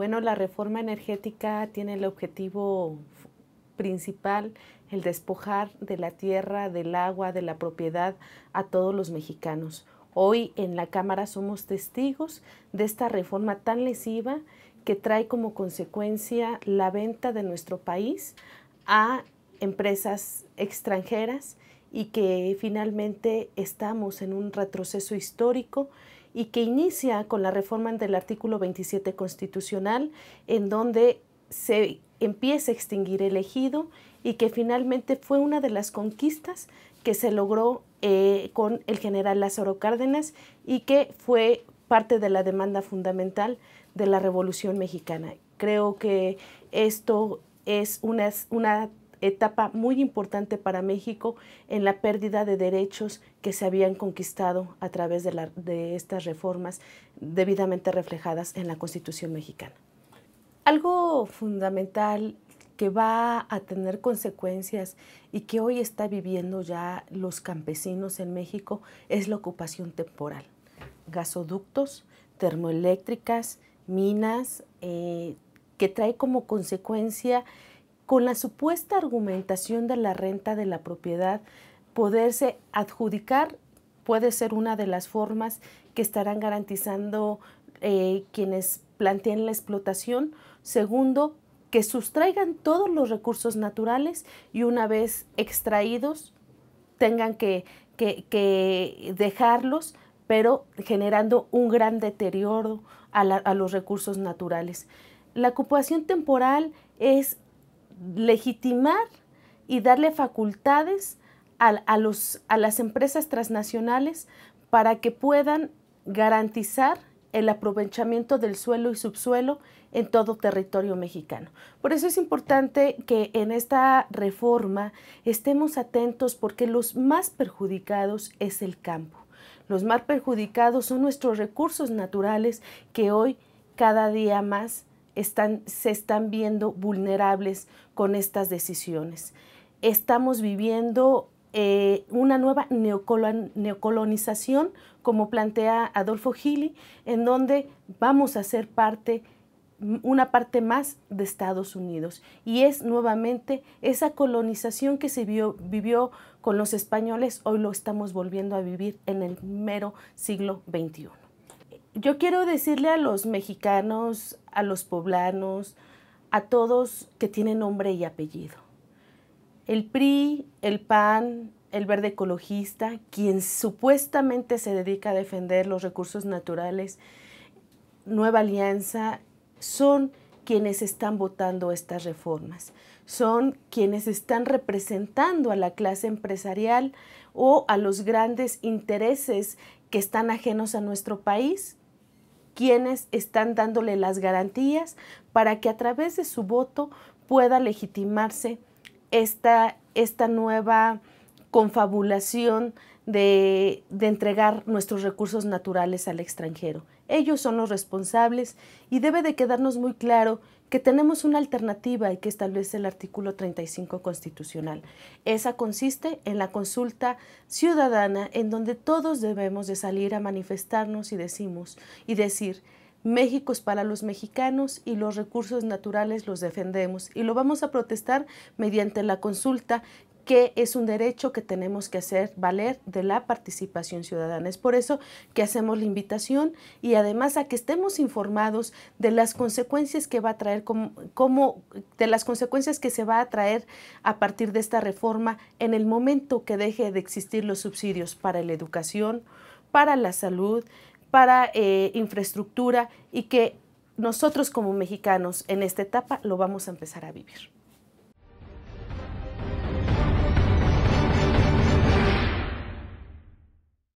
Bueno, la reforma energética tiene el objetivo principal el despojar de la tierra, del agua, de la propiedad a todos los mexicanos. Hoy en la Cámara somos testigos de esta reforma tan lesiva que trae como consecuencia la venta de nuestro país a empresas extranjeras y que finalmente estamos en un retroceso histórico y que inicia con la reforma del artículo 27 constitucional, en donde se empieza a extinguir el ejido y que finalmente fue una de las conquistas que se logró eh, con el general Lázaro Cárdenas y que fue parte de la demanda fundamental de la Revolución Mexicana. Creo que esto es una etapa muy importante para México en la pérdida de derechos que se habían conquistado a través de, estas reformas debidamente reflejadas en la Constitución mexicana. Algo fundamental que va a tener consecuencias y que hoy está viviendo ya los campesinos en México es la ocupación temporal. Gasoductos, termoeléctricas, minas, eh, que trae como consecuencia con la supuesta argumentación de la renta de la propiedad, poderse adjudicar puede ser una de las formas que estarán garantizando eh, quienes planteen la explotación. Segundo, que sustraigan todos los recursos naturales y una vez extraídos tengan que, dejarlos, pero generando un gran deterioro a, a los recursos naturales. La ocupación temporal es legitimar y darle facultades a, las empresas transnacionales para que puedan garantizar el aprovechamiento del suelo y subsuelo en todo territorio mexicano. Por eso es importante que en esta reforma estemos atentos porque los más perjudicados es el campo. Los más perjudicados son nuestros recursos naturales que hoy cada día más se están viendo vulnerables con estas decisiones. Estamos viviendo eh, una nueva neocolonización, como plantea Adolfo Gili, en donde vamos a ser parte una parte más de Estados Unidos. Y es nuevamente esa colonización que se vivió con los españoles, hoy lo estamos volviendo a vivir en el mero siglo XXI yo quiero decirle a los mexicanos, a los poblanos, a todos que tienen nombre y apellido. El PRI, el PAN, el verde ecologista, quien supuestamente se dedica a defender los recursos naturales, Nueva Alianza, son quienes están votando estas reformas, son quienes están representando a la clase empresarial o a los grandes intereses que están ajenos a nuestro país, quienes están dándole las garantías para que a través de su voto pueda legitimarse esta, esta nueva confabulación de, de, entregar nuestros recursos naturales al extranjero. Ellos son los responsables y debe de quedarnos muy claro que tenemos una alternativa y que establece el artículo 35 constitucional. Esa consiste en la consulta ciudadana en donde todos debemos de salir a manifestarnos y decimos y decir México es para los mexicanos y los recursos naturales los defendemos y lo vamos a protestar mediante la consulta que es un derecho que tenemos que hacer valer de la participación ciudadana. Es por eso que hacemos la invitación y además a que estemos informados de las consecuencias que va a traer, como, de las consecuencias que se va a traer a partir de esta reforma en el momento que deje de existir los subsidios para la educación, para la salud, para eh, infraestructura y que nosotros como mexicanos en esta etapa lo vamos a empezar a vivir.